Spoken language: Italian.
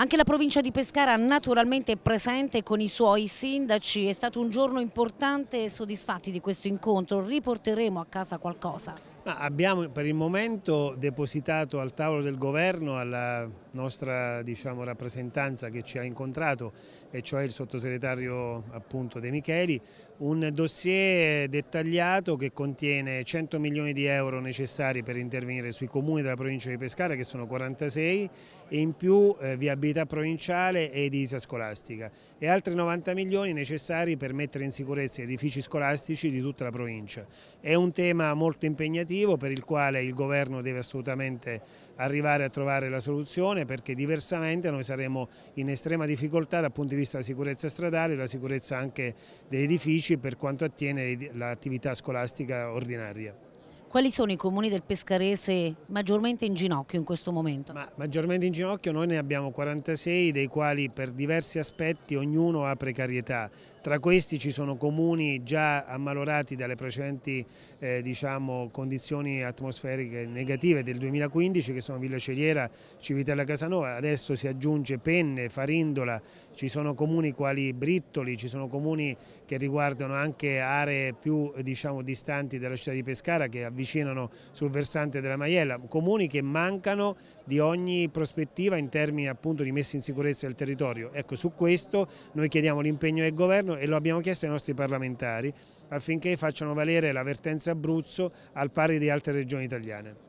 Anche la provincia di Pescara naturalmente è presente con i suoi sindaci, è stato un giorno importante e soddisfatti di questo incontro, riporteremo a casa qualcosa abbiamo per il momento depositato al tavolo del governo, alla nostra diciamo, rappresentanza che ci ha incontrato, e cioè il sottosegretario appunto, De Micheli, un dossier dettagliato che contiene 100 milioni di euro necessari per intervenire sui comuni della provincia di Pescara, che sono 46, e in più eh, viabilità provinciale e edilizia scolastica, e altri 90 milioni necessari per mettere in sicurezza edifici scolastici di tutta la provincia. È un tema molto impegnativo motivo per il quale il governo deve assolutamente arrivare a trovare la soluzione perché diversamente noi saremo in estrema difficoltà dal punto di vista della sicurezza stradale e la sicurezza anche degli edifici per quanto attiene l'attività scolastica ordinaria. Quali sono i comuni del Pescarese maggiormente in ginocchio in questo momento? Ma, maggiormente in ginocchio noi ne abbiamo 46 dei quali per diversi aspetti ognuno ha precarietà. Tra questi ci sono comuni già ammalorati dalle precedenti eh, diciamo, condizioni atmosferiche negative del 2015 che sono Villa Celiera, Civitella Casanova, adesso si aggiunge Penne, Farindola, ci sono comuni quali Brittoli, ci sono comuni che riguardano anche aree più diciamo, distanti dalla città di Pescara che abbiamo avvicinano sul versante della Maiella, comuni che mancano di ogni prospettiva in termini appunto di messa in sicurezza del territorio. Ecco, su questo noi chiediamo l'impegno del governo e lo abbiamo chiesto ai nostri parlamentari affinché facciano valere l'avvertenza Abruzzo al pari di altre regioni italiane.